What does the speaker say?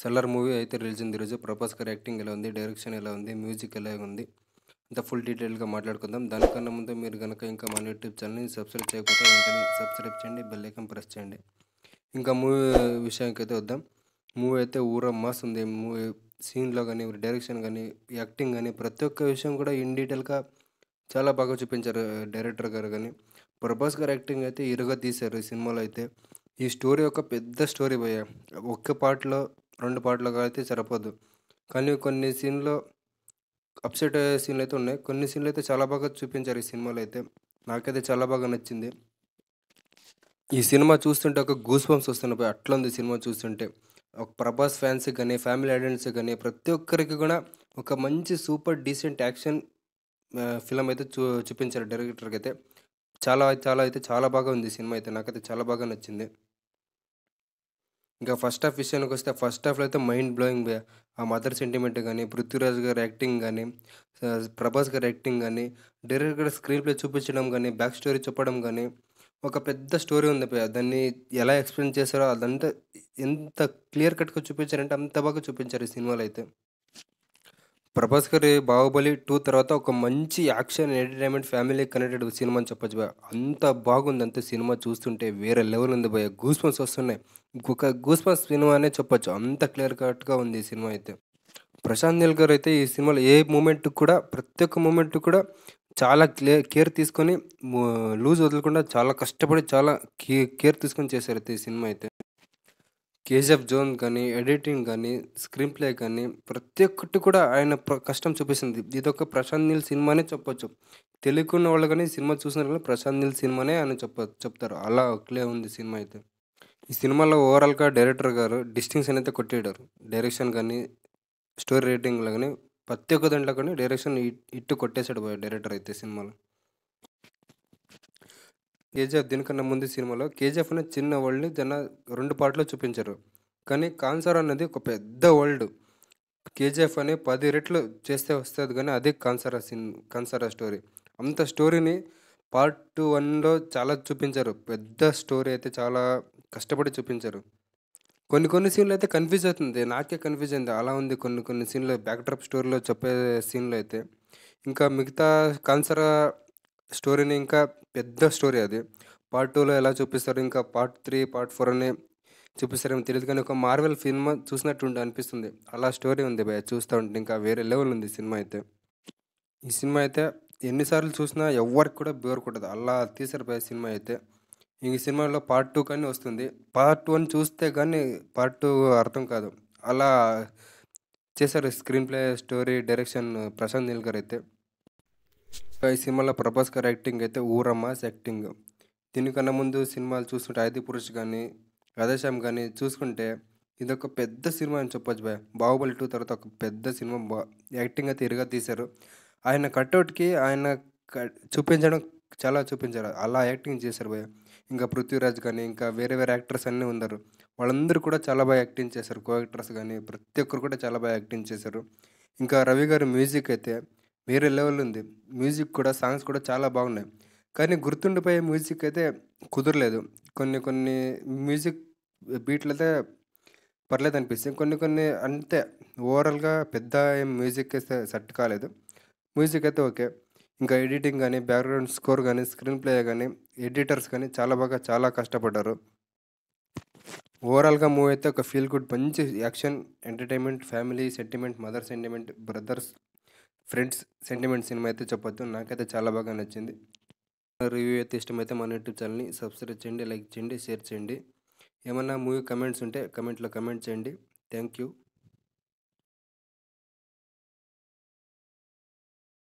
seller movie అయితే release అయింది ఈరోజు ప్రభాస్ గారి యాక్టింగ్ ఎలా ఉంది డైరెక్షన్ ఎలా ఉంది మ్యూజిక్ ఎలా ఉంది ఇంత ఫుల్ డీటెయిల్గా మాట్లాడుకుందాం దానికన్నా ముందు మీరు కనుక ఇంకా మన యూట్యూబ్ ఛానల్ని సబ్స్క్రైబ్ చేయకపోతే వెంటనే సబ్స్క్రైబ్ చేయండి బెల్ ప్రెస్ చేయండి ఇంకా మూవీ విషయానికి అయితే వద్దాం మూవీ అయితే ఊర మస్తు ఉంది మూవీ సీన్లో కానీ డైరెక్షన్ కానీ యాక్టింగ్ కానీ ప్రతి ఒక్క విషయం కూడా ఇన్ డీటెయిల్గా చాలా బాగా చూపించారు డైరెక్టర్ గారు కానీ ప్రభాస్ గారు యాక్టింగ్ అయితే ఇరుగా తీశారు ఈ సినిమాలో అయితే ఈ స్టోరీ ఒక పెద్ద స్టోరీ పోయా ఒక్క పార్ట్లో రెండు పాటలు అయితే సరిపోదు కానీ కొన్ని సీన్లో అప్సెట్ అయ్యే సీన్లు అయితే ఉన్నాయి కొన్ని సీన్లు అయితే చాలా బాగా చూపించారు ఈ సినిమాలో అయితే నాకైతే చాలా బాగా నచ్చింది ఈ సినిమా చూస్తుంటే ఒక గూస్ బంప్స్ వస్తున్నాయి అట్లా ఉంది సినిమా చూస్తుంటే ఒక ప్రభాస్ ఫ్యాన్స్ కానీ ఫ్యామిలీ ఆడియన్స్ కానీ ప్రతి ఒక్కరికి కూడా ఒక మంచి సూపర్ డీసెంట్ యాక్షన్ ఫిలం అయితే చూ చూపించారు డైరెక్టర్కి అయితే చాలా చాలా అయితే చాలా బాగా ఉంది సినిమా అయితే నాకైతే చాలా బాగా నచ్చింది ఇంకా ఫస్ట్ హాఫ్ విషయానికి వస్తే ఫస్ట్ హాఫ్లో అయితే మైండ్ బ్లోయింగ్ ఆ మదర్ సెంటిమెంట్ కానీ పృథ్వీరాజ్ గారి యాక్టింగ్ కానీ ప్రభాస్ గారి యాక్టింగ్ కానీ డైరెక్ట్ గారి స్క్రీన్ ప్లే చూపించడం కానీ బ్యాక్ స్టోరీ చెప్పడం కానీ ఒక పెద్ద స్టోరీ ఉంది దాన్ని ఎలా ఎక్స్ప్లెయిన్ చేశారో అదంతా ఎంత క్లియర్ కట్గా చూపించారంటే అంత బాగా చూపించారు ఈ సినిమాలో అయితే ప్రభాస్ గారి బాహుబలి టూ తర్వాత ఒక మంచి action entertainment family connected cinema అని చెప్పొచ్చు బా అంత బాగుంది అంత సినిమా చూస్తుంటే వేరే లెవెల్ ఉంది భయ గూస్ వస్తున్నాయి ఒక గూస్ సినిమా సినిమానే చెప్పొచ్చు అంత క్లియర్ కట్గా ఉంది ఈ సినిమా అయితే ప్రశాంత్ నీల్ గారు అయితే ఈ సినిమాలో ఏ మూమెంట్ కూడా ప్రతి ఒక్క మూమెంట్ కూడా చాలా క్లియర్ కేర్ తీసుకొని లూజ్ వదలకుండా చాలా కష్టపడి చాలా కేర్ తీసుకొని చేశారు అయితే ఈ సినిమా అయితే కేజీఎఫ్ జోన్ కానీ ఎడిటింగ్ కానీ స్క్రీన్ ప్లే కానీ ప్రతి ఒక్కటి కూడా ఆయన కష్టం చూపిస్తుంది ఇదొక ప్రశాంత్ నీల్ సినిమానే చెప్పొచ్చు తెలుగున్న వాళ్ళు కానీ సినిమా చూసిన కానీ ప్రశాంత్ నీల్ సినిమానే ఆయన చెప్ప చెప్తారు అలా ఒకలే ఉంది సినిమా అయితే ఈ సినిమాలో ఓవరాల్గా డైరెక్టర్ గారు డిస్టింగ్షన్ అయితే కొట్టేడారు డైరెక్షన్ కానీ స్టోరీ రేటింగ్లో కానీ ప్రతి ఒక్క దాంట్లో కానీ డైరెక్షన్ ఇట్టు కొట్టేశాడు డైరెక్టర్ అయితే సినిమాలో కేజీఎఫ్ దీనికన్నా ముందు సినిమాలో కేజీఎఫ్ అనే చిన్న వరల్డ్ని జన రెండు పాటలో చూపించారు కానీ కాన్సర్ అనేది ఒక పెద్ద వరల్డ్ కేజీఎఫ్ అనే పది రెట్లు చేస్తే వస్తుంది కానీ అదే కాన్సరా సిన్ కాన్సరా స్టోరీ అంత స్టోరీని పార్ట్ టూ వన్లో చాలా చూపించారు పెద్ద స్టోరీ అయితే చాలా కష్టపడి చూపించారు కొన్ని కొన్ని సీన్లు అయితే కన్ఫ్యూజ్ అవుతుంది నాకే కన్ఫ్యూజ్ అయింది అలా ఉంది కొన్ని కొన్ని సీన్లు బ్యాక్డ్రాప్ స్టోరీలో చెప్పే సీన్లు అయితే ఇంకా మిగతా కాన్సరా స్టోరీని ఇంకా పెద్ద స్టోరీ అది పార్ట్ టూలో ఎలా చూపిస్తారు ఇంకా పార్ట్ త్రీ పార్ట్ ఫోర్ అని చూపిస్తారేమో తెలియదు కానీ ఒక మార్వెల్ సినిమా చూసినట్టు అనిపిస్తుంది అలా స్టోరీ ఉంది భయ చూస్తూ ఉంటే ఇంకా వేరే లెవెల్ ఉంది సినిమా అయితే ఈ సినిమా అయితే ఎన్నిసార్లు చూసినా ఎవరికి కూడా బోర్ కొట్టదు అలా తీసారు భయ సినిమా అయితే ఈ సినిమాలో పార్ట్ టూ కానీ వస్తుంది పార్ట్ అని చూస్తే కానీ పార్ట్ టూ అర్థం కాదు అలా చేశారు screenplay story direction Prashanth Neel గారు అయితే ఈ సినిమాలో ప్రభాస్ గారి యాక్టింగ్ అయితే ఊరమ్మ యాక్టింగ్ దీనికన్నా ముందు సినిమాలు చూస్తుంటే ఆది పురుష్ కానీ రాధశ్యామ్ కానీ చూసుకుంటే ఇదొక పెద్ద సినిమా అని చెప్పొచ్చు భయ బాహుబలి టూ తర్వాత ఒక పెద్ద సినిమా బా యాక్టింగ్ అయితే ఇరుగా తీశారు ఆయన కట్అవుట్కి ఆయన చూపించడం చాలా చూపించారు అలా యాక్టింగ్ చేశారు భయ ఇంకా పృథ్వీరాజ్ కానీ ఇంకా వేరే వేరే యాక్టర్స్ అన్నీ ఉన్నారు వాళ్ళందరూ కూడా చాలా బాగా యాక్టింగ్ చేశారు కో యాక్టర్స్ కానీ ప్రతి ఒక్కరు కూడా చాలా బాగా యాక్టింగ్ చేశారు ఇంకా రవి గారి మ్యూజిక్ అయితే వేరే లెవెల్ ఉంది మ్యూజిక్ కూడా సాంగ్స్ కూడా చాలా బాగున్నాయి కానీ గుర్తుండిపోయే మ్యూజిక్ అయితే కుదరలేదు కొన్ని కొన్ని మ్యూజిక్ బీట్లు అయితే పర్లేదు అనిపిస్తుంది కొన్ని కొన్ని అంతే ఓవరాల్గా పెద్ద మ్యూజిక్ అయితే సెట్ కాలేదు మ్యూజిక్ అయితే ఓకే ఇంకా ఎడిటింగ్ కానీ బ్యాక్గ్రౌండ్ స్కోర్ కానీ స్క్రీన్ ప్లే కానీ ఎడిటర్స్ కానీ చాలా బాగా చాలా కష్టపడ్డారు ఓవరాల్గా మూవీ అయితే ఒక ఫీల్ గుడ్ మంచి action entertainment family sentiment mother sentiment brothers friends sentiment cinema అయితే చెప్పొచ్చు నాకైతే చాలా బాగా నచ్చింది రివ్యూ అయితే ఇష్టమైతే మన యూట్యూబ్ ఛానల్ని సబ్స్క్రైబ్ చేయండి లైక్ చేయండి షేర్ చేయండి ఏమన్నా మూవీ కమెంట్స్ ఉంటే కమెంట్లో కమెంట్ చేయండి థ్యాంక్ యూ